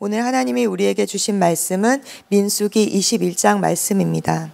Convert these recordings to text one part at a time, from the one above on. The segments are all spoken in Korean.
오늘 하나님이 우리에게 주신 말씀은 민수기 21장 말씀입니다.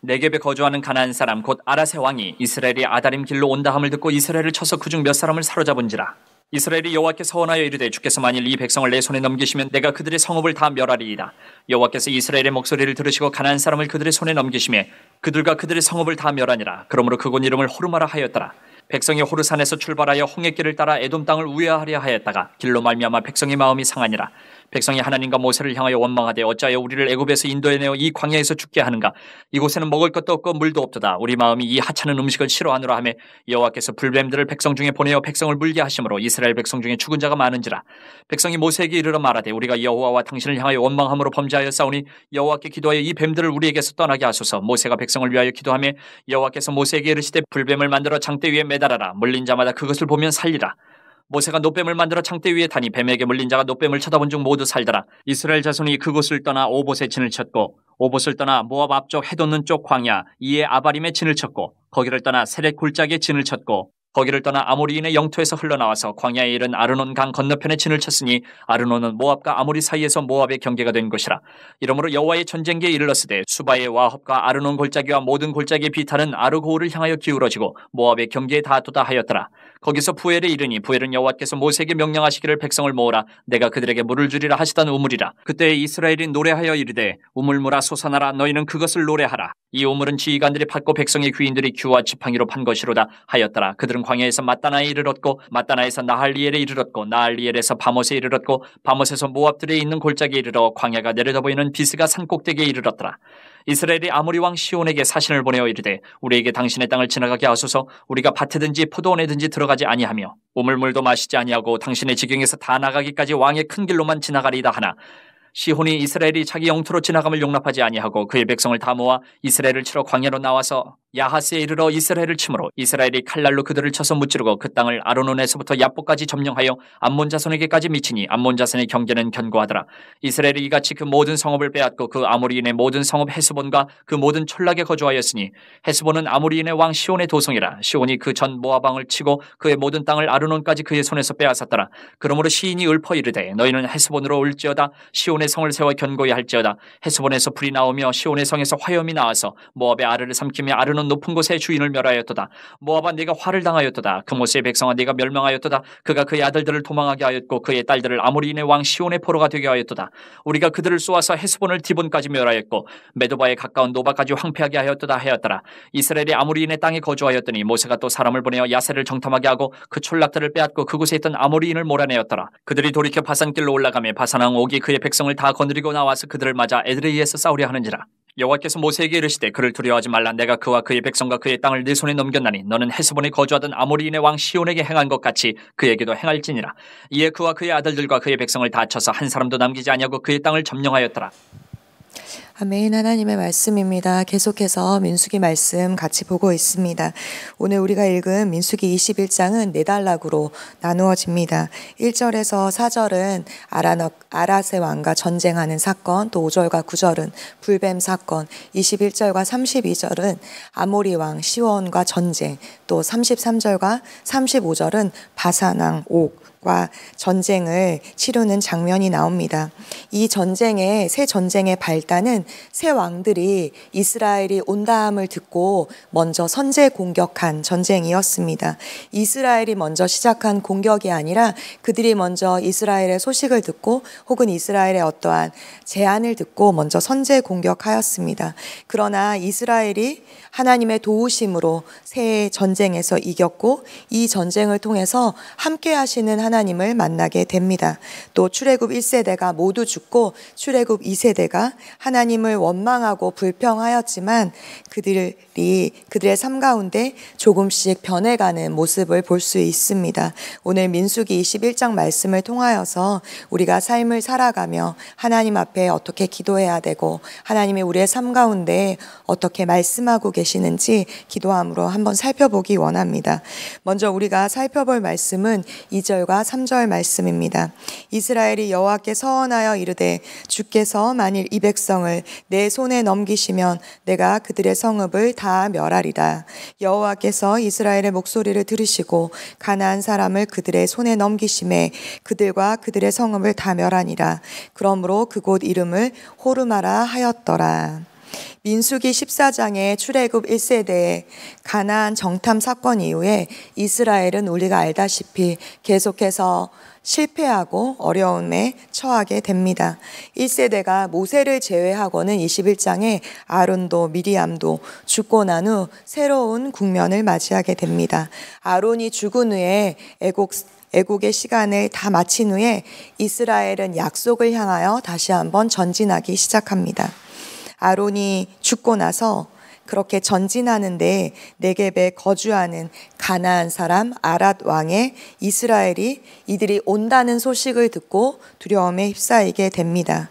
네겝에 거주하는 가나안 사람 곧 아라세 왕이 이스라엘이 아다림 길로 온다 함을 듣고 이스라엘을 쳐서 그중 몇 사람을 사로잡은지라 이스라엘이 여호와께 서원하여 이르되 주께서 만일 이 백성을 내 손에 넘기시면 내가 그들의 성읍을 다 멸하리이다 여호와께서 이스라엘의 목소리를 들으시고 가나안 사람을 그들의 손에 넘기심에 그들과 그들의 성읍을 다 멸하니라 그러므로 그곳 이름을 호르마라 하였더라 백성이 호르산에서 출발하여 홍해길을 따라 에돔 땅을 우회하려 하였다가 길로 말미암아 백성의 마음이 상하니라 백성이 하나님과 모세를 향하여 원망하되 어찌하여 우리를 애굽에서 인도해내어 이 광야에서 죽게 하는가 이곳에는 먹을 것도 없고 물도 없도다 우리 마음이 이 하찮은 음식을 싫어하느라 하며 여호와께서 불뱀들을 백성 중에 보내어 백성을 물게 하심으로 이스라엘 백성 중에 죽은 자가 많은지라 백성이 모세에게 이르러 말하되 우리가 여호와와 당신을 향하여 원망함으로 범죄하여싸우니 여호와께 기도하여 이 뱀들을 우리에게서 떠나게 하소서 모세가 백성을 위하여 기도하며 여호와께서 모세에게 이르시되 불뱀을 만들어 장대 위에 매달아라 물린 자마다 그것을 보면 살리라 모세가 노뱀을 만들어 창대 위에 다니 뱀에게 물린 자가 노뱀을 쳐다본 중 모두 살더라. 이스라엘 자손이 그곳을 떠나 오봇에 진을 쳤고 오봇을 떠나 모압 앞쪽 해돋는 쪽 광야 이에 아바림에 진을 쳤고 거기를 떠나 세렛 골짜기에 진을 쳤고 거기를 떠나 아모리인의 영토에서 흘러나와서 광야에 이른 아르논 강 건너편에 진을 쳤으니 아르논은 모압과 아모리 사이에서 모압의 경계가 된 것이라. 이러므로 여호와의 전쟁기에 이르렀으되 수바의 와합과 아르논 골짜기와 모든 골짜기의 비탈은 아르고우를 향하여 기울어지고 모압의 경계에 닿도다 하였더라. 거기서 부엘에 이르니 부엘은 여호와께서 모세에게 명령하시기를 백성을 모으라 내가 그들에게 물을 주리라 하시던 우물이라 그때 이스라엘이 노래하여 이르되 우물물아 솟아나라 너희는 그것을 노래하라 이 우물은 지휘관들이 받고 백성의 귀인들이 귀와 지팡이로 판 것이로다 하였더라 그들은 광야에서 마따나에 이르렀고 마따나에서 나할리엘에 이르렀고 나할리엘에서 바못에 이르렀고 바못에서 모압들에 있는 골짜기에 이르러 광야가 내려다 보이는 비스가 산꼭대기에 이르렀더라. 이스라엘이 아무리왕 시온에게 사신을 보내어 이르되 우리에게 당신의 땅을 지나가게 하소서 우리가 밭에든지 포도원에든지 들어가지 아니하며 우물물도 마시지 아니하고 당신의 지경에서 다 나가기까지 왕의 큰 길로만 지나가리다 하나 시혼이 이스라엘이 자기 영토로 지나감을 용납하지 아니하고 그의 백성을 다 모아 이스라엘을 치러 광야로 나와서 야하스에 이르러 이스라엘을 치므로 이스라엘이 칼날로 그들을 쳐서 무찌르고 그 땅을 아론온에서부터 야포까지 점령하여 암몬 자손에게까지 미치니 암몬 자손의 경계는 견고하더라 이스라엘이 이같이 그 모든 성읍을 빼앗고 그 아모리인의 모든 성읍 헤스본과 그 모든 촌락에 거주하였으니 헤스본은 아모리인의 왕 시온의 도성이라 시온이 그 전 모아방을 치고 그의 모든 땅을 아르논까지 그의 손에서 빼앗았더라 그러므로 시인이 읊어 이르되 너희는 헤스본으로 올지어다 시온 시온의 성을 세워 견고히 할지어다 헤스본에서 불이 나오며 시온의 성에서 화염이 나와서 모압의 아르를 삼키며 아르는 높은 곳에 주인을 멸하였도다 모압아 네가 화를 당하였도다 그모세의 백성아 네가 멸망하였도다 그가 그의 아들들을 도망하게 하였고 그의 딸들을 아모리인의 왕 시온의 포로가 되게 하였도다 우리가 그들을 쏘아서 헤스본을 디본까지 멸하였고 메도바에 가까운 노바까지 황폐하게 하였도다 하였더라 이스라엘이 아모리인의 땅에 거주하였더니 모세가 또 사람을 보내어 야세를 정탐하게 하고 그 촌락들을 빼앗고 그곳에 있던 아모리인을 몰아내었더라 그들이 돌이켜 바산길로 올라가며 바산왕 옥이 그의 백성을 땅을 다 거느리고 나와서 그들을 맞아 애들레이해서 싸우려 하는지라 여호와께서 모세에게 이르시되 그를 두려워하지 말라 내가 그와 그의 백성과 그의 땅을 네 손에 넘겼나니 너는 헤스본에 거주하던 아모리인의 왕 시온에게 행한 것 같이 그에게도 행할지니라 이에 그와 그의 아들들과 그의 백성을 다 쳐서 한 사람도 남기지 아니하고 그의 땅을 점령하였더라 아멘 하나님의 말씀입니다. 계속해서 민수기 말씀 같이 보고 있습니다. 오늘 우리가 읽은 민수기 21장은 네 단락으로 나누어집니다. 1절에서 4절은 아라넉, 아라세 왕과 전쟁하는 사건, 또 5절과 9절은 불뱀 사건, 21절과 32절은 아모리 왕 시원과 전쟁, 또 33절과 35절은 바산왕 옥, 과 전쟁을 치르는 장면이 나옵니다. 이 전쟁의 새 전쟁의 발단은 새 왕들이 이스라엘이 온다함을 듣고 먼저 선제 공격한 전쟁이었습니다. 이스라엘이 먼저 시작한 공격이 아니라 그들이 먼저 이스라엘의 소식을 듣고 혹은 이스라엘의 어떠한 제안을 듣고 먼저 선제 공격하였습니다. 그러나 이스라엘이 하나님의 도우심으로 새 전쟁에서 이겼고 이 전쟁을 통해서 함께 하시는 하나님 하나님을 만나게 됩니다. 또 출애굽 1세대가 모두 죽고 출애굽 2세대가 하나님을 원망하고 불평하였지만 그들이 그들의 삶 가운데 조금씩 변해가는 모습을 볼 수 있습니다. 오늘 민수기 21장 말씀을 통하여서 우리가 삶을 살아가며 하나님 앞에 어떻게 기도해야 되고 하나님이 우리의 삶 가운데 어떻게 말씀하고 계시는지 기도함으로 한번 살펴보기 원합니다. 먼저 우리가 살펴볼 말씀은 2절과 3절 말씀입니다. 이스라엘이 여호와께 서원하여 이르되 주께서 만일 이 백성을 내 손에 넘기시면 내가 그들의 성읍을 다 멸하리라. 여호와께서 이스라엘의 목소리를 들으시고 가나안 사람을 그들의 손에 넘기심에 그들과 그들의 성읍을 다 멸하니라. 그러므로 그곳 이름을 호르마라 하였더라. 민수기 14장의 출애굽 1세대의 가나안 정탐 사건 이후에 이스라엘은 우리가 알다시피 계속해서 실패하고 어려움에 처하게 됩니다. 1세대가 모세를 제외하고는 21장에 아론도 미리암도 죽고 난 후 새로운 국면을 맞이하게 됩니다. 아론이 죽은 후에 애곡 애국의 시간을 다 마친 후에 이스라엘은 약속을 향하여 다시 한번 전진하기 시작합니다. 아론이 죽고 나서 그렇게 전진하는데 내게에 거주하는 가나안 사람 아랏 왕의 이스라엘이 이들이 온다는 소식을 듣고 두려움에 휩싸이게 됩니다.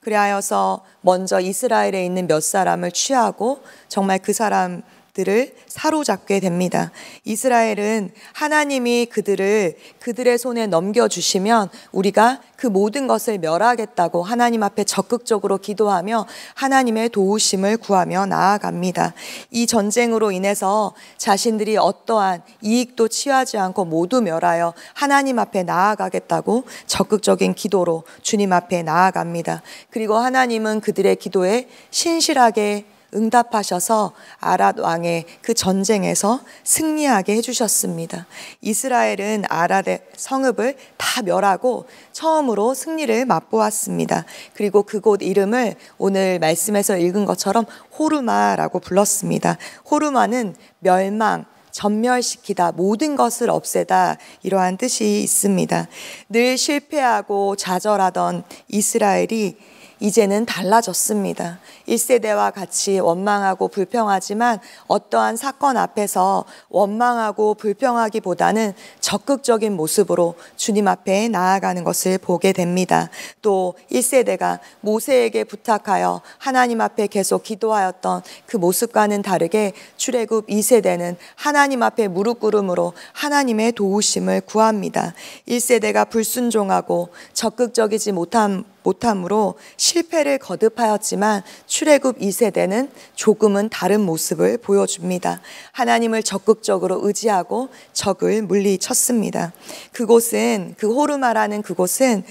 그리하여서 먼저 이스라엘에 있는 몇 사람을 취하고 정말 그 사람 들을 사로잡게 됩니다. 이스라엘은 하나님이 그들을 그들의 손에 넘겨주시면 우리가 그 모든 것을 멸하겠다고 하나님 앞에 적극적으로 기도하며 하나님의 도우심을 구하며 나아갑니다. 이 전쟁으로 인해서 자신들이 어떠한 이익도 취하지 않고 모두 멸하여 하나님 앞에 나아가겠다고 적극적인 기도로 주님 앞에 나아갑니다. 그리고 하나님은 그들의 기도에 신실하게 응답하셔서 아랏 왕의 그 전쟁에서 승리하게 해주셨습니다. 이스라엘은 아랏의 성읍을 다 멸하고 처음으로 승리를 맛보았습니다. 그리고 그곳 이름을 오늘 말씀에서 읽은 것처럼 호르마라고 불렀습니다. 호르마는 멸망, 전멸시키다, 모든 것을 없애다, 이러한 뜻이 있습니다. 늘 실패하고 좌절하던 이스라엘이 이제는 달라졌습니다. 1세대와 같이 원망하고 불평하지만 어떠한 사건 앞에서 원망하고 불평하기보다는 적극적인 모습으로 주님 앞에 나아가는 것을 보게 됩니다. 또 1세대가 모세에게 부탁하여 하나님 앞에 계속 기도하였던 그 모습과는 다르게 출애굽 2세대는 하나님 앞에 무릎 꿇음으로 하나님의 도우심을 구합니다. 1세대가 불순종하고 적극적이지 못함 못함으로 실패를 거듭하였지만 출애굽 2세대는 조금은 다른 모습을 보여줍니다. 하나님을 적극적으로 의지하고 적을 물리쳤습니다. 그곳은 그 호르마라는 그곳은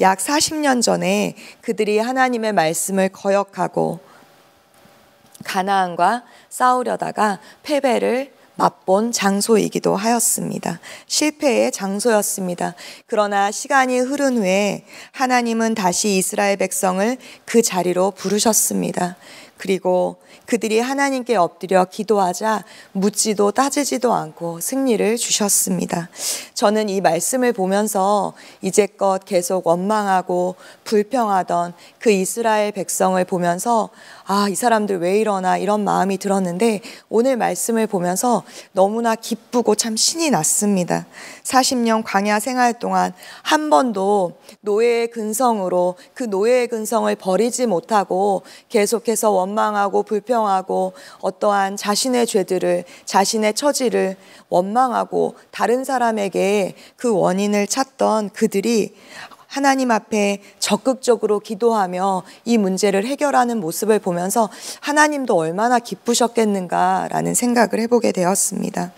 약 40년 전에 그들이 하나님의 말씀을 거역하고 가나안과 싸우려다가 패배를 맛본 장소이기도 하였습니다. 실패의 장소였습니다. 그러나 시간이 흐른 후에 하나님은 다시 이스라엘 백성을 그 자리로 부르셨습니다. 그리고 그들이 하나님께 엎드려 기도하자 묻지도 따지지도 않고 승리를 주셨습니다. 저는 이 말씀을 보면서 이제껏 계속 원망하고 불평하던 그 이스라엘 백성을 보면서 아, 이 사람들 왜 이러나 이런 마음이 들었는데 오늘 말씀을 보면서 너무나 기쁘고 참 신이 났습니다. 40년 광야 생활 동안 한 번도 노예의 근성으로 그 노예의 근성을 버리지 못하고 계속해서 원망하고 불평하고 어떠한 자신의 죄들을 자신의 처지를 원망하고 다른 사람에게 그 원인을 찾던 그들이 하나님 앞에 적극적으로 기도하며 이 문제를 해결하는 모습을 보면서 하나님도 얼마나 기쁘셨겠는가라는 생각을 해보게 되었습니다.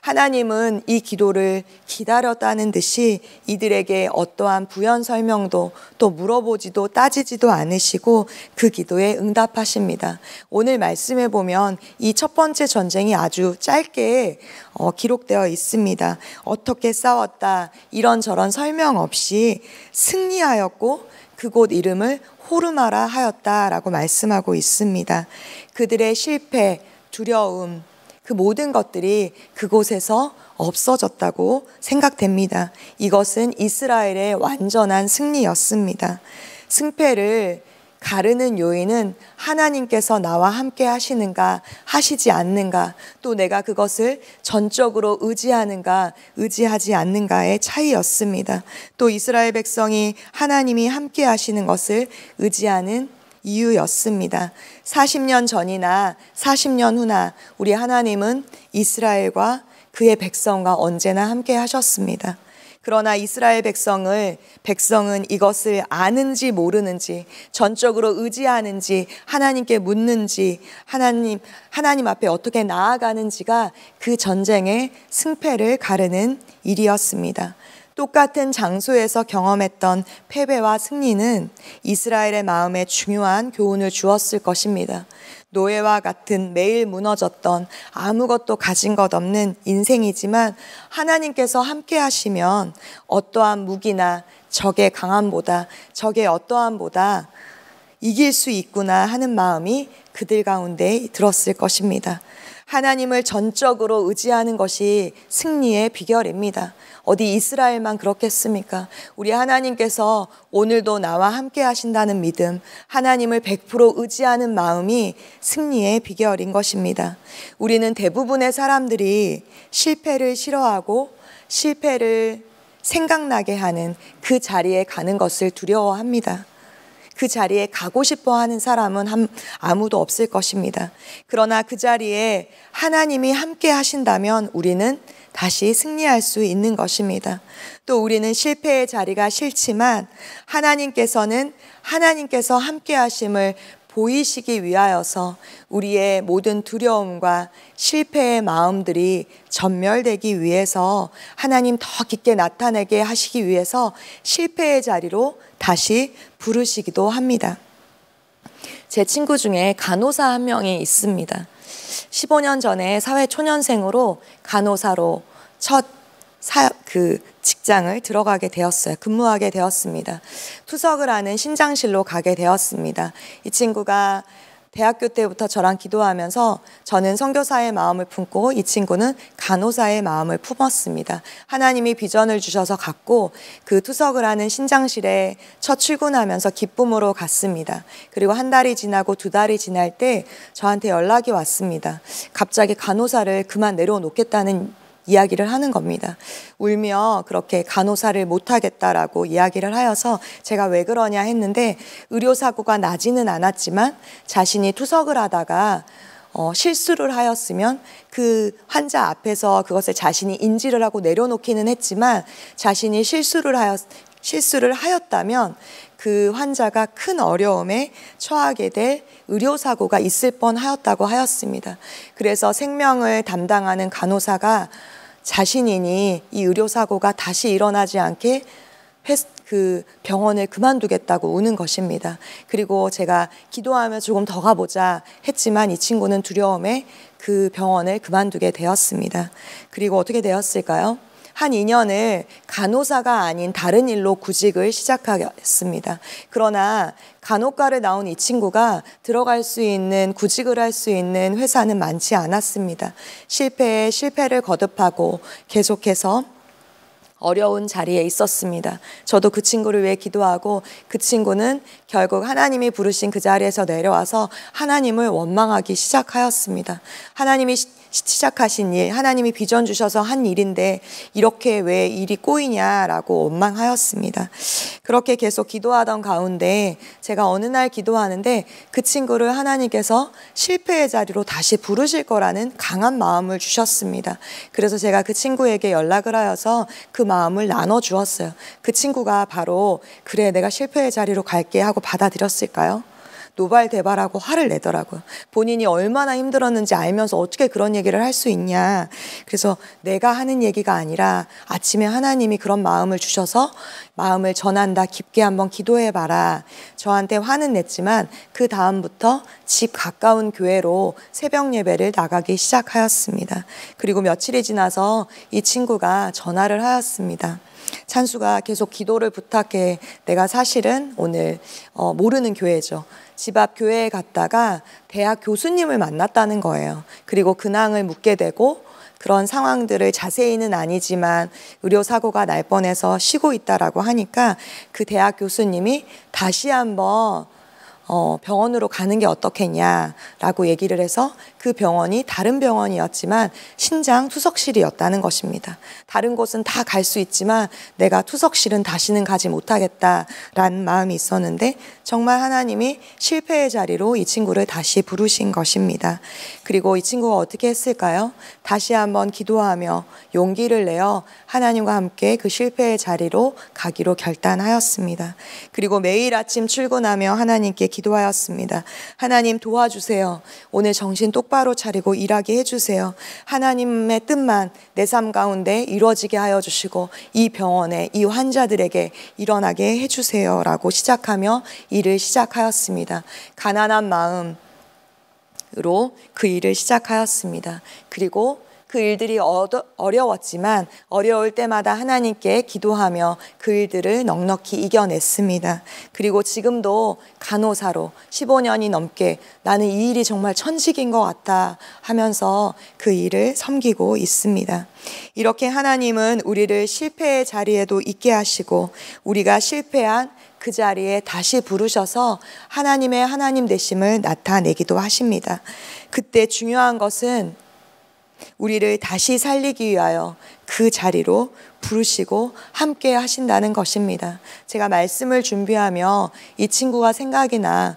하나님은 이 기도를 기다렸다는 듯이 이들에게 어떠한 부연 설명도 또 물어보지도 따지지도 않으시고 그 기도에 응답하십니다. 오늘 말씀해 보면 이 첫 번째 전쟁이 아주 짧게 어, 기록되어 있습니다. 어떻게 싸웠다 이런저런 설명 없이 승리하였고 그곳 이름을 호르마라 하였다라고 말씀하고 있습니다. 그들의 실패, 두려움, 그 모든 것들이 그곳에서 없어졌다고 생각됩니다. 이것은 이스라엘의 완전한 승리였습니다. 승패를 가르는 요인은 하나님께서 나와 함께 하시는가 하시지 않는가 또 내가 그것을 전적으로 의지하는가 의지하지 않는가의 차이였습니다. 또 이스라엘 백성이 하나님이 함께 하시는 것을 의지하는 이유였습니다. 40년 전이나 40년 후나 우리 하나님은 이스라엘과 그의 백성과 언제나 함께 하셨습니다. 그러나 이스라엘 백성을 백성은 이것을 아는지 모르는지 전적으로 의지하는지 하나님께 묻는지 하나님 하나님 앞에 어떻게 나아가는지가 그 전쟁의 승패를 가르는 일이었습니다. 똑같은 장소에서 경험했던 패배와 승리는 이스라엘의 마음에 중요한 교훈을 주었을 것입니다. 노예와 같은 매일 무너졌던 아무것도 가진 것 없는 인생이지만 하나님께서 함께 하시면 어떠한 무기나 적의 강함보다 적의 어떠함보다 이길 수 있구나 하는 마음이 그들 가운데 들었을 것입니다. 하나님을 전적으로 의지하는 것이 승리의 비결입니다. 어디 이스라엘만 그렇겠습니까? 우리 하나님께서 오늘도 나와 함께 하신다는 믿음, 하나님을 100% 의지하는 마음이 승리의 비결인 것입니다. 우리는 대부분의 사람들이 실패를 싫어하고 실패를 생각나게 하는 그 자리에 가는 것을 두려워합니다. 그 자리에 가고 싶어 하는 사람은 아무도 없을 것입니다. 그러나 그 자리에 하나님이 함께 하신다면 우리는 다시 승리할 수 있는 것입니다. 또 우리는 실패의 자리가 싫지만 하나님께서는 하나님께서 함께 하심을 보이시기 위하여서 우리의 모든 두려움과 실패의 마음들이 전멸되기 위해서 하나님 더 깊게 나타내게 하시기 위해서 실패의 자리로 다시 부르시기도 합니다. 제 친구 중에 간호사 한 명이 있습니다. 15년 전에 사회 초년생으로 간호사로 첫 사, 그 직장을 들어가게 되었어요. 근무하게 되었습니다. 투석을 하는 신장실로 가게 되었습니다. 이 친구가 대학교 때부터 저랑 기도하면서 저는 성교사의 마음을 품고 이 친구는 간호사의 마음을 품었습니다. 하나님이 비전을 주셔서 갔고 그 투석을 하는 신장실에 첫 출근하면서 기쁨으로 갔습니다. 그리고 한 달이 지나고 두 달이 지날 때 저한테 연락이 왔습니다. 갑자기 간호사를 그만 내려놓겠다는 이야기를 하는 겁니다. 울며 그렇게 간호사를 못하겠다라고 이야기를 하여서 제가 왜 그러냐 했는데 의료사고가 나지는 않았지만 자신이 투석을 하다가 어, 실수를 하였으면 그 환자 앞에서 그것을 자신이 인지를 하고 내려놓기는 했지만 자신이 실수를 하였, 실수를 하였다면 그 환자가 큰 어려움에 처하게 될 의료사고가 있을 뻔 하였다고 하였습니다. 그래서 생명을 담당하는 간호사가 자신이니 이 의료사고가 다시 일어나지 않게 그 병원을 그만두겠다고 우는 것입니다. 그리고 제가 기도하며 조금 더 가보자 했지만 이 친구는 두려움에 그 병원을 그만두게 되었습니다. 그리고 어떻게 되었을까요? 한 2년을 간호사가 아닌 다른 일로 구직을 시작하였습니다. 그러나 간호과를 나온 이 친구가 들어갈 수 있는 구직을 할 수 있는 회사는 많지 않았습니다. 실패에 실패를 거듭하고 계속해서 어려운 자리에 있었습니다. 저도 그 친구를 위해 기도하고 그 친구는 결국 하나님이 부르신 그 자리에서 내려와서 하나님을 원망하기 시작하였습니다. 하나님이 시작하신 일, 하나님이 비전 주셔서 한 일인데 이렇게 왜 일이 꼬이냐라고 원망하였습니다. 그렇게 계속 기도하던 가운데 제가 어느 날 기도하는데 그 친구를 하나님께서 실패의 자리로 다시 부르실 거라는 강한 마음을 주셨습니다. 그래서 제가 그 친구에게 연락을 하여서 그 마음을 나눠 주었어요. 그 친구가 바로 그래 내가 실패의 자리로 갈게 하고 받아들였을까요? 노발대발하고 화를 내더라고요. 본인이 얼마나 힘들었는지 알면서 어떻게 그런 얘기를 할 수 있냐. 그래서 내가 하는 얘기가 아니라 아침에 하나님이 그런 마음을 주셔서 마음을 전한다. 깊게 한번 기도해 봐라. 저한테 화는 냈지만 그 다음부터 집 가까운 교회로 새벽 예배를 나가기 시작하였습니다. 그리고 며칠이 지나서 이 친구가 전화를 하였습니다. 찬수가 계속 기도를 부탁해 내가 사실은 오늘 어, 모르는 교회죠. 집 앞 교회에 갔다가 대학 교수님을 만났다는 거예요. 그리고 근황을 묻게 되고 그런 상황들을 자세히는 아니지만 의료사고가 날 뻔해서 쉬고 있다라고 하니까 그 대학 교수님이 다시 한번 어, 병원으로 가는 게 어떻겠냐라고 얘기를 해서 그 병원이 다른 병원이었지만 신장 투석실이었다는 것입니다. 다른 곳은 다 갈 수 있지만 내가 투석실은 다시는 가지 못하겠다라는 마음이 있었는데 정말 하나님이 실패의 자리로 이 친구를 다시 부르신 것입니다. 그리고 이 친구가 어떻게 했을까요? 다시 한번 기도하며 용기를 내어 하나님과 함께 그 실패의 자리로 가기로 결단하였습니다. 그리고 매일 아침 출근하며 하나님께 기도하였습니다. 하나님 도와주세요. 오늘 정신 똑바로 차리고 일하게 해주세요. 하나님의 뜻만 내 삶 가운데 이루어지게 하여 주시고 이 병원에 이 환자들에게 일어나게 해주세요. 라고 시작하며 일을 시작하였습니다. 가난한 마음으로 그 일을 시작하였습니다. 그리고 그 일들이 어려웠지만 어려울 때마다 하나님께 기도하며 그 일들을 넉넉히 이겨냈습니다. 그리고 지금도 간호사로 15년이 넘게 나는 이 일이 정말 천직인 것 같아 하면서 그 일을 섬기고 있습니다. 이렇게 하나님은 우리를 실패의 자리에도 있게 하시고 우리가 실패한 그 자리에 다시 부르셔서 하나님의 하나님 되심을 나타내기도 하십니다. 그때 중요한 것은 우리를 다시 살리기 위하여 그 자리로 부르시고 함께 하신다는 것입니다. 제가 말씀을 준비하며 이 친구가 생각이나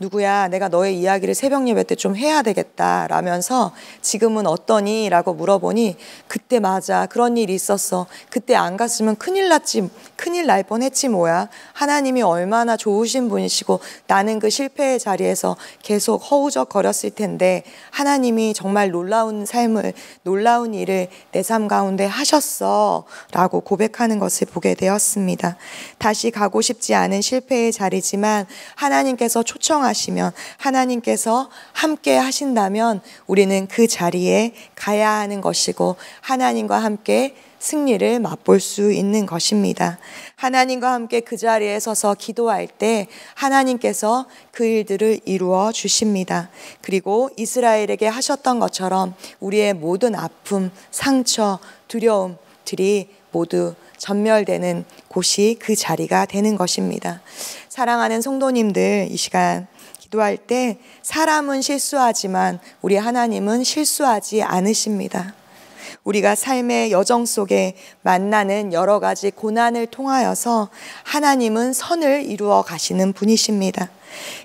누구야 내가 너의 이야기를 새벽 예배 때 좀 해야 되겠다 라면서 지금은 어떠니 라고 물어보니 그때 맞아 그런 일이 있었어 그때 안 갔으면 큰일 났지 큰일 날 뻔했지 뭐야 하나님이 얼마나 좋으신 분이시고 나는 그 실패의 자리에서 계속 허우적거렸을 텐데 하나님이 정말 놀라운 삶을 놀라운 일을 내 삶 가운데 하셨어 라고 고백하는 것을 보게 되었습니다 다시 가고 싶지 않은 실패의 자리지만 하나님께서 초청하 인도하시면 하나님께서 함께 하신다면 우리는 그 자리에 가야 하는 것이고 하나님과 함께 승리를 맛볼 수 있는 것입니다. 하나님과 함께 그 자리에 서서 기도할 때 하나님께서 그 일들을 이루어 주십니다. 그리고 이스라엘에게 하셨던 것처럼 우리의 모든 아픔, 상처, 두려움들이 모두 전멸되는 곳이 그 자리가 되는 것입니다. 사랑하는 성도님들, 이 시간 기도할 때 사람은 실수하지만 우리 하나님은 실수하지 않으십니다. 우리가 삶의 여정 속에 만나는 여러 가지 고난을 통하여서 하나님은 선을 이루어 가시는 분이십니다.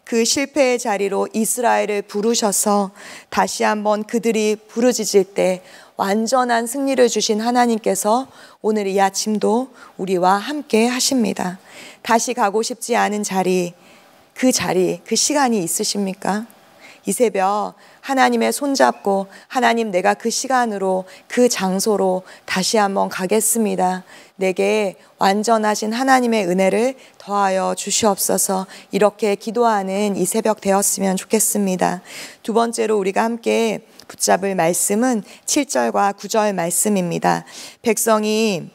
그 실패의 자리로 이스라엘을 부르셔서 다시 한번 그들이 부르짖을 때 완전한 승리를 주신 하나님께서 오늘 이 아침도 우리와 함께 하십니다. 다시 가고 싶지 않은 자리, 그 자리, 그 시간이 있으십니까? 이 새벽 하나님의 손잡고 하나님 내가 그 시간으로 그 장소로 다시 한번 가겠습니다. 내게 완전하신 하나님의 은혜를 더하여 주시옵소서 이렇게 기도하는 이 새벽 되었으면 좋겠습니다. 두 번째로 우리가 함께 붙잡을 말씀은 7절과 9절 말씀입니다. 백성이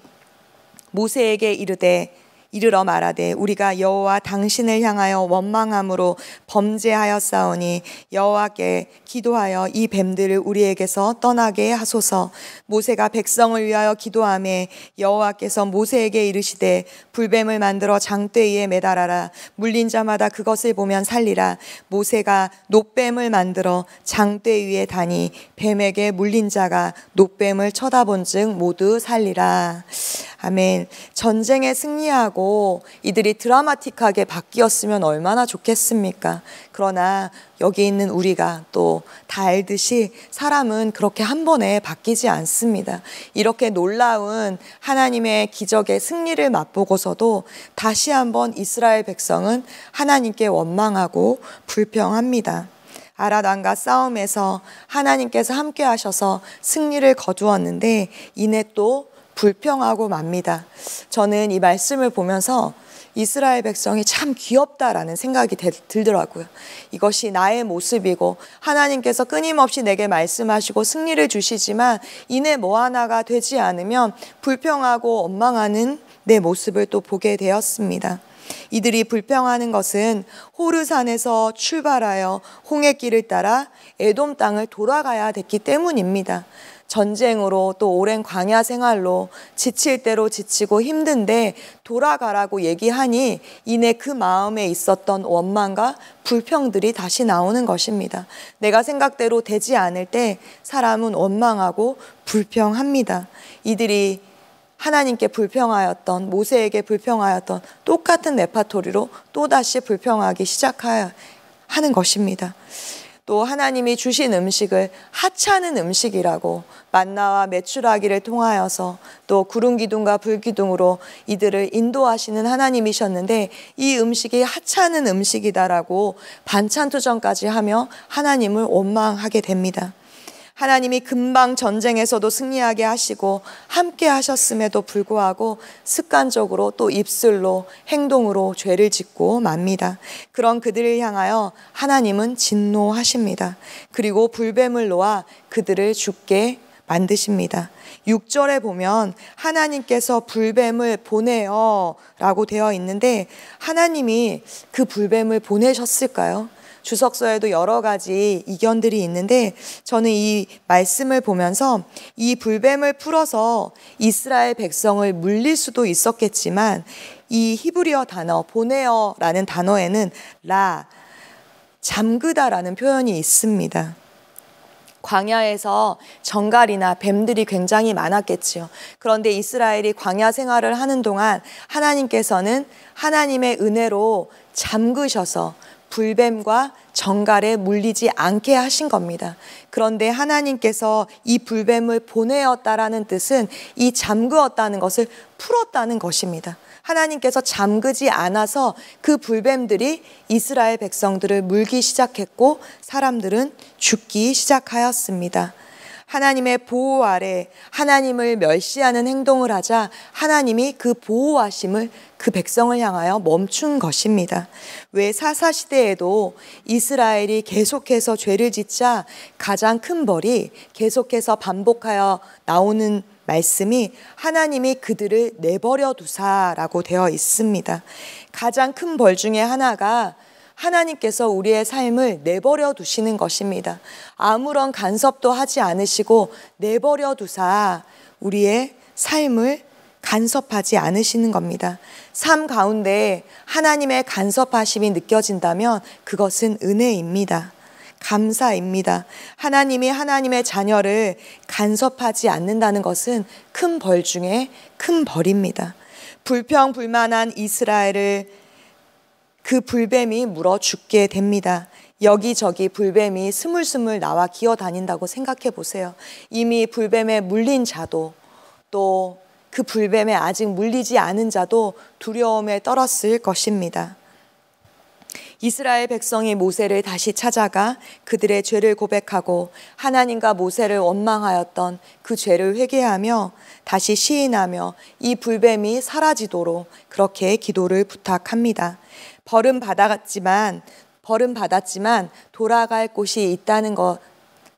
모세에게 이르되 이르러 말하되 우리가 여호와 당신을 향하여 원망함으로 범죄하였사오니 여호와께 기도하여 이 뱀들을 우리에게서 떠나게 하소서. 모세가 백성을 위하여 기도함에 여호와께서 모세에게 이르시되 불뱀을 만들어 장대위에 매달아라. 물린 자마다 그것을 보면 살리라. 모세가 노뱀을 만들어 장대 위에 다니 뱀에게 물린 자가 노뱀을 쳐다본즉 모두 살리라. 아멘. 전쟁에 승리하고 하고 이들이 드라마틱하게 바뀌었으면 얼마나 좋겠습니까? 그러나 여기 있는 우리가 또 다 알듯이 사람은 그렇게 한 번에 바뀌지 않습니다. 이렇게 놀라운 하나님의 기적의 승리를 맛보고서도 다시 한번 이스라엘 백성은 하나님께 원망하고 불평합니다. 아라단과 싸움에서 하나님께서 함께 하셔서 승리를 거두었는데 이내 또 불평하고 맙니다. 저는 이 말씀을 보면서 이스라엘 백성이 참 귀엽다라는 생각이 들더라고요. 이것이 나의 모습이고 하나님께서 끊임없이 내게 말씀하시고 승리를 주시지만 이내 뭐 하나가 되지 않으면 불평하고 원망하는 내 모습을 또 보게 되었습니다. 이들이 불평하는 것은 호르산에서 출발하여 홍해길을 따라 에돔 땅을 돌아가야 됐기 때문입니다. 전쟁으로 또 오랜 광야 생활로 지칠 대로 지치고 힘든데 돌아가라고 얘기하니 이내 그 마음에 있었던 원망과 불평들이 다시 나오는 것입니다. 내가 생각대로 되지 않을 때 사람은 원망하고 불평합니다. 이들이 하나님께 불평하였던 모세에게 불평하였던 똑같은 레파토리로 또다시 불평하기 시작하는 것입니다. 또 하나님이 주신 음식을 하찮은 음식이라고 만나와 매출하기를 통하여서 또 구름 기둥과 불 기둥으로 이들을 인도하시는 하나님이셨는데 이 음식이 하찮은 음식이다라고 반찬 투정까지 하며 하나님을 원망하게 됩니다. 하나님이 금방 전쟁에서도 승리하게 하시고 함께 하셨음에도 불구하고 습관적으로 또 입술로 행동으로 죄를 짓고 맙니다. 그런 그들을 향하여 하나님은 진노하십니다. 그리고 불뱀을 놓아 그들을 죽게 만드십니다. 6절에 보면 하나님께서 불뱀을 보내어 라고 되어 있는데 하나님이 그 불뱀을 보내셨을까요? 주석서에도 여러 가지 이견들이 있는데 저는 이 말씀을 보면서 이 불뱀을 풀어서 이스라엘 백성을 물릴 수도 있었겠지만 이 히브리어 단어 보내어라는 단어에는 라 잠그다라는 표현이 있습니다. 광야에서 정갈이나 뱀들이 굉장히 많았겠지요. 그런데 이스라엘이 광야 생활을 하는 동안 하나님께서는 하나님의 은혜로 잠그셔서 불뱀과 정갈에 물리지 않게 하신 겁니다. 그런데 하나님께서 이 불뱀을 보내었다라는 뜻은 이 잠그었다는 것을 풀었다는 것입니다. 하나님께서 잠그지 않아서 그 불뱀들이 이스라엘 백성들을 물기 시작했고 사람들은 죽기 시작하였습니다. 하나님의 보호 아래 하나님을 멸시하는 행동을 하자 하나님이 그 보호하심을 그 백성을 향하여 멈춘 것입니다. 왜 사사 시대에도 이스라엘이 계속해서 죄를 짓자 가장 큰 벌이 계속해서 반복하여 나오는 말씀이 하나님이 그들을 내버려 두사라고 되어 있습니다. 가장 큰 벌 중에 하나가 하나님께서 우리의 삶을 내버려 두시는 것입니다. 아무런 간섭도 하지 않으시고 내버려 두사 우리의 삶을 간섭하지 않으시는 겁니다. 삶 가운데 하나님의 간섭하심이 느껴진다면 그것은 은혜입니다. 감사입니다. 하나님이 하나님의 자녀를 간섭하지 않는다는 것은 큰 벌 중에 큰 벌입니다. 불평 불만한 이스라엘을 그 불뱀이 물어 죽게 됩니다. 여기저기 불뱀이 스물스물 나와 기어 다닌다고 생각해 보세요. 이미 불뱀에 물린 자도 또 그 불뱀에 아직 물리지 않은 자도 두려움에 떨었을 것입니다. 이스라엘 백성이 모세를 다시 찾아가 그들의 죄를 고백하고 하나님과 모세를 원망하였던 그 죄를 회개하며 다시 시인하며 이 불뱀이 사라지도록 그렇게 기도를 부탁합니다. 벌은 받았지만 벌은 받았지만 돌아갈 곳이 있다는 것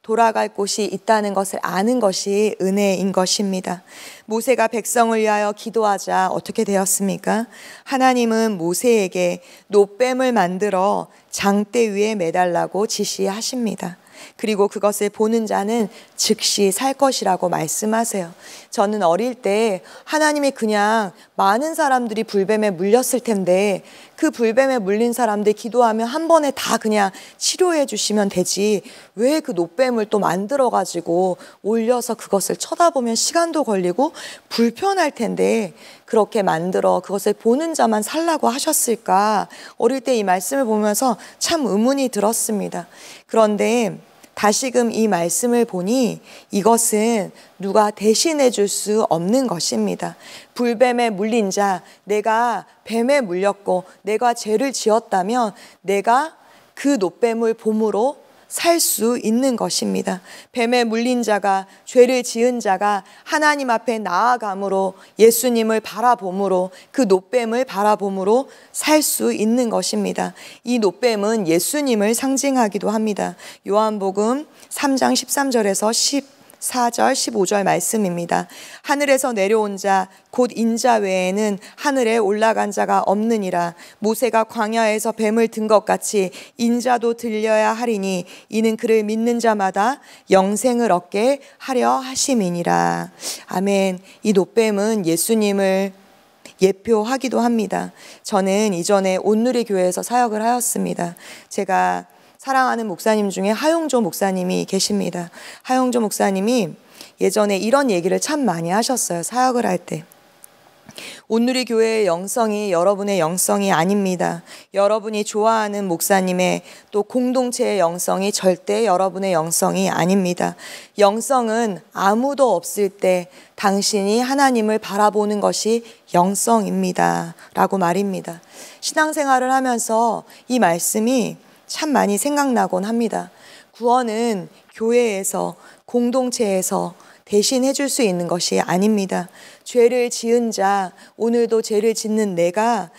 돌아갈 곳이 있다는 것을 아는 것이 은혜인 것입니다. 모세가 백성을 위하여 기도하자 어떻게 되었습니까? 하나님은 모세에게 노뱀을 만들어 장대 위에 매달라고 지시하십니다. 그리고 그것을 보는 자는 즉시 살 것이라고 말씀하세요. 저는 어릴 때 하나님이 그냥 많은 사람들이 불뱀에 물렸을 텐데 그 불뱀에 물린 사람들 기도하면 한 번에 다 그냥 치료해 주시면 되지 왜 그 노뱀을 또 만들어 가지고 올려서 그것을 쳐다보면 시간도 걸리고 불편할 텐데 그렇게 만들어 그것을 보는 자만 살라고 하셨을까 어릴 때 이 말씀을 보면서 참 의문이 들었습니다. 그런데 다시금 이 말씀을 보니 이것은 누가 대신해 줄 수 없는 것입니다. 불뱀에 물린 자, 내가 뱀에 물렸고 내가 죄를 지었다면 내가 그 노뱀을 봄으로 살수 있는 것입니다. 뱀에 물린 자가 죄를 지은 자가 하나님 앞에 나아감으로 예수님을 바라봄으로 그 노뱀을 바라봄으로 살 수 있는 것입니다. 이 노뱀은 예수님을 상징하기도 합니다. 요한복음 3장 13절에서 4절 15절 말씀입니다. 하늘에서 내려온 자 곧 인자 외에는 하늘에 올라간 자가 없느니라 모세가 광야에서 뱀을 든 것 같이 인자도 들려야 하리니 이는 그를 믿는 자마다 영생을 얻게 하려 하심이니라. 아멘. 이 노뱀은 예수님을 예표하기도 합니다. 저는 이전에 온누리 교회에서 사역을 하였습니다. 제가 사랑하는 목사님 중에 하용조 목사님이 계십니다. 하용조 목사님이 예전에 이런 얘기를 참 많이 하셨어요. 사역을 할 때. 온누리 교회의 영성이 여러분의 영성이 아닙니다. 여러분이 좋아하는 목사님의 또 공동체의 영성이 절대 여러분의 영성이 아닙니다. 영성은 아무도 없을 때 당신이 하나님을 바라보는 것이 영성입니다. 라고 말입니다. 신앙생활을 하면서 이 말씀이 참 많이 생각나곤 합니다. 구원은 교회에서 공동체에서 대신 해줄 수 있는 것이 아닙니다. 죄를 지은 자, 오늘도 죄를 짓는 내가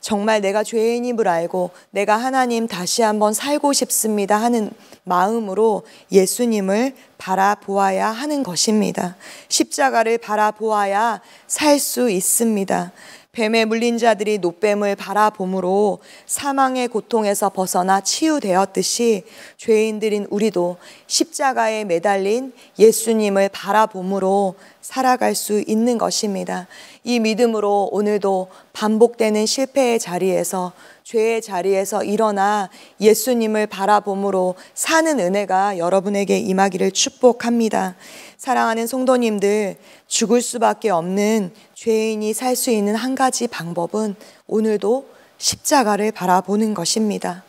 정말 내가 죄인임을 알고 내가 하나님 다시 한번 살고 싶습니다 하는 마음으로 예수님을 바라보아야 하는 것입니다. 십자가를 바라보아야 살 수 있습니다. 뱀에 물린 자들이 노뱀을 바라봄으로 사망의 고통에서 벗어나 치유되었듯이 죄인들인 우리도 십자가에 매달린 예수님을 바라봄으로 살아갈 수 있는 것입니다. 이 믿음으로 오늘도 반복되는 실패의 자리에서 죄의 자리에서 일어나 예수님을 바라봄으로 사는 은혜가 여러분에게 임하기를 축복합니다. 사랑하는 성도님들, 죽을 수밖에 없는 죄인이 살 수 있는 한 가지 방법은 오늘도 십자가를 바라보는 것입니다.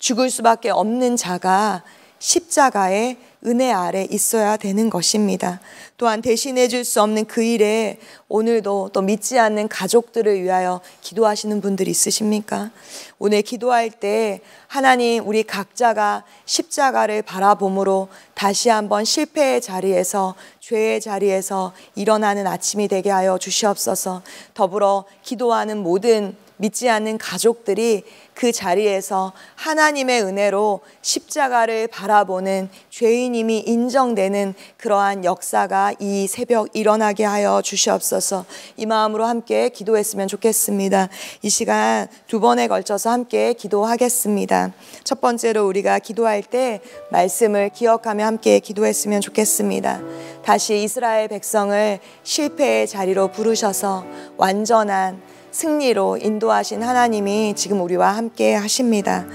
죽을 수밖에 없는 자가 십자가에 은혜 아래 있어야 되는 것입니다. 또한 대신해 줄 수 없는 그 일에 오늘도 또 믿지 않는 가족들을 위하여 기도하시는 분들 있으십니까? 오늘 기도할 때 하나님 우리 각자가 십자가를 바라봄으로 다시 한번 실패의 자리에서 죄의 자리에서 일어나는 아침이 되게 하여 주시옵소서 더불어 기도하는 모든 믿지 않는 가족들이 그 자리에서 하나님의 은혜로 십자가를 바라보는 죄인 주인님이 인정되는 그러한 역사가 이 새벽 일어나게 하여 주시옵소서 이 마음으로 함께 기도했으면 좋겠습니다. 이 시간 두 번에 걸쳐서 함께 기도하겠습니다. 첫 번째로 우리가 기도할 때 말씀을 기억하며 함께 기도했으면 좋겠습니다. 다시 이스라엘 백성을 실패의 자리로 부르셔서 완전한 승리로 인도하신 하나님이 지금 우리와 함께 하십니다.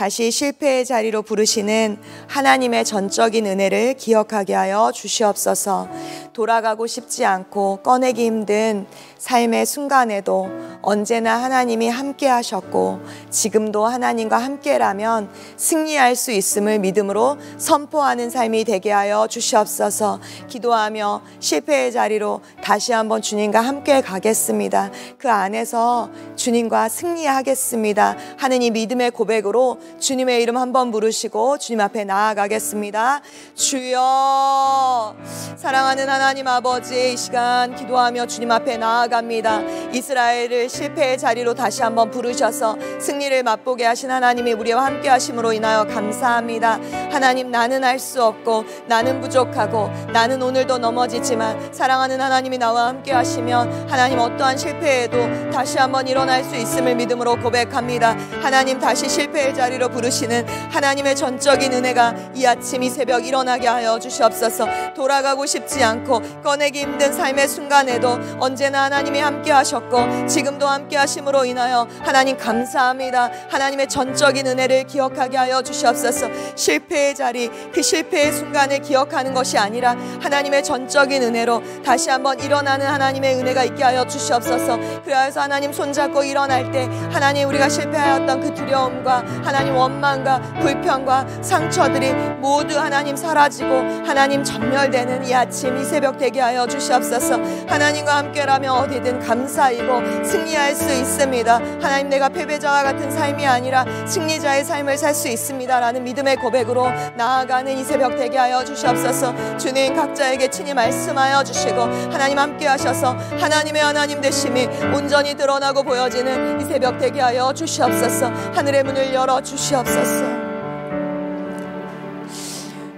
다시 실패의 자리로 부르시는 하나님의 전적인 은혜를 기억하게 하여 주시옵소서. 돌아가고 싶지 않고 꺼내기 힘든 삶의 순간에도 언제나 하나님이 함께 하셨고 지금도 하나님과 함께라면 승리할 수 있음을 믿음으로 선포하는 삶이 되게 하여 주시옵소서 기도하며 실패의 자리로 다시 한번 주님과 함께 가겠습니다. 그 안에서 주님과 승리하겠습니다. 하느님 믿음의 고백으로 주님의 이름 한번 부르시고 주님 앞에 나아가겠습니다. 주여 사랑하는 하나님 아버지 이 시간 기도하며 주님 앞에 나아가 나아갑니다. 이스라엘을 실패의 자리로 다시 한번 부르셔서 승리를 맛보게 하신 하나님이 우리와 함께 하심으로 인하여 감사합니다. 하나님 나는 알수 없고 나는 부족하고 나는 오늘도 넘어지지만 사랑하는 하나님이 나와 함께 하시면 하나님 어떠한 실패에도 다시 한번 일어날 수 있음을 믿음으로 고백합니다. 하나님 다시 실패의 자리로 부르시는 하나님의 전적인 은혜가 이 아침 이 새벽 일어나게 하여 주시옵소서. 돌아가고 싶지 않고 꺼내기 힘든 삶의 순간에도 언제나 하나 하나님이 함께 하셨고 지금도 함께 하심으로 인하여 하나님 감사합니다. 하나님의 전적인 은혜를 기억하게 하여 주시옵소서. 실패의 자리, 그 실패의 순간을 기억하는 것이 아니라 하나님의 전적인 은혜로 다시 한번 일어나는 하나님의 은혜가 있게 하여 주시옵소서. 그래서 하나님 손잡고 일어날 때 하나님 우리가 실패하였던 그 두려움과 하나님 원망과 불평과 상처들이 모두 하나님 사라지고 하나님 전멸되는 이 아침 이 새벽 되게 하여 주시옵소서. 하나님과 함께라면 비든 감사이고 승리할 수 있습니다. 하나님 내가 패배자와 같은 삶이 아니라 승리자의 삶을 살 수 있습니다. 라는 믿음의 고백으로 나아가는 이 새벽 되게 하여 주시옵소서 주님 각자에게 친히 말씀하여 주시고 하나님 함께 하셔서 하나님의 하나님 되심이 온전히 드러나고 보여지는 이 새벽 되게 하여 주시옵소서 하늘의 문을 열어 주시옵소서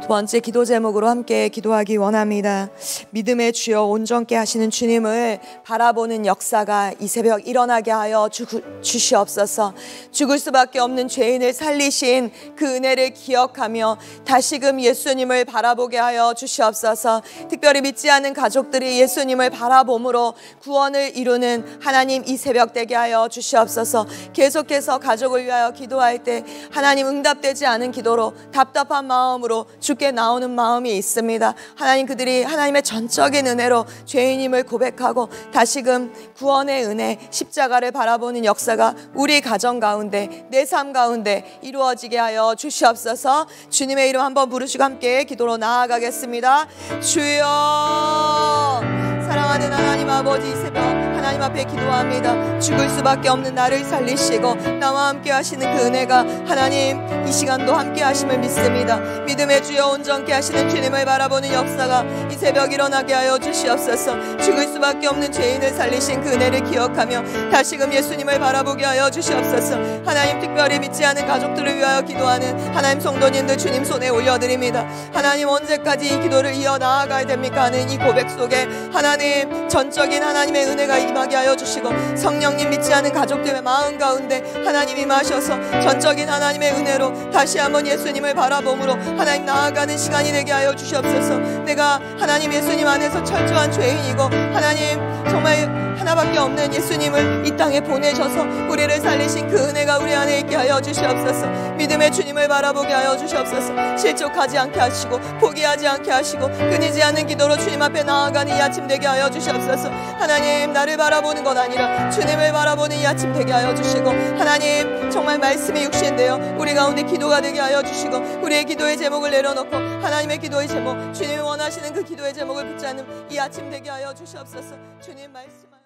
두 번째 기도 제목으로 함께 기도하기 원합니다. 믿음의 주여 온전케 하시는 주님을 바라보는 역사가 이 새벽 일어나게 하여 주, 시옵소서 죽을 수밖에 없는 죄인을 살리신 그 은혜를 기억하며 다시금 예수님을 바라보게 하여 주시옵소서. 특별히 믿지 않은 가족들이 예수님을 바라봄으로 구원을 이루는 하나님 이 새벽 되게 하여 주시옵소서. 계속해서 가족을 위하여 기도할 때 하나님 응답되지 않은 기도로 답답한 마음으로 주 주께 나오는 마음이 있습니다. 하나님 그들이 하나님의 전적인 은혜로 죄인임을 고백하고 다시금 구원의 은혜 십자가를 바라보는 역사가 우리 가정 가운데 내 삶 가운데 이루어지게 하여 주시옵소서. 주님의 이름 한번 부르시고 함께 기도로 나아가겠습니다. 주여 사랑하는 하나님 아버지 새벽 하나님 앞에 기도합니다. 죽을 수밖에 없는 나를 살리시고 나와 함께 하시는 그 은혜가 하나님 이 시간도 함께 하심을 믿습니다. 믿음의 주여 주여 온전케 하시는 주님을 바라보는 역사가 이 새벽 일어나게 하여 주시옵소서 죽을 수밖에 없는 죄인을 살리신 그 은혜를 기억하며 다시금 예수님을 바라보게 하여 주시옵소서 하나님 특별히 믿지 않은 가족들을 위하여 기도하는 하나님 성도님들 주님 손에 올려드립니다 하나님 언제까지 이 기도를 이어 나아가야 됩니까 하는 이 고백 속에 하나님 전적인 하나님의 은혜가 임하게 하여 주시고 성령님 믿지 않은 가족들의 마음 가운데 하나님이 마셔서 전적인 하나님의 은혜로 다시 한번 예수님을 바라봄으로 하나님 나아가 나아가는 시간이 되게 하여 주시옵소서. 내가 하나님 예수님 안에서 철저한 죄인이고 하나님 정말 하나밖에 없는 예수님을 이 땅에 보내셔서 우리를 살리신 그 은혜가 우리 안에 있게 하여 주시옵소서. 믿음의 주님을 바라보게 하여 주시옵소서. 실족하지 않게 하시고 포기하지 않게 하시고 끊이지 않는 기도로 주님 앞에 나아가는 이 아침 되게 하여 주시옵소서. 하나님 나를 바라보는 건 아니라 주님을 바라보는 이 아침 되게 하여 주시고 하나님 정말 말씀이 육신되어 우리 가운데 기도가 되게 하여 주시고 우리의 기도의 제목을 내려놓 주시옵고 하나님의 기도의 제목 주님이 원하시는 그 기도의 제목을 붙잡는 이 아침 되게 하여 주시옵소서 주님 말씀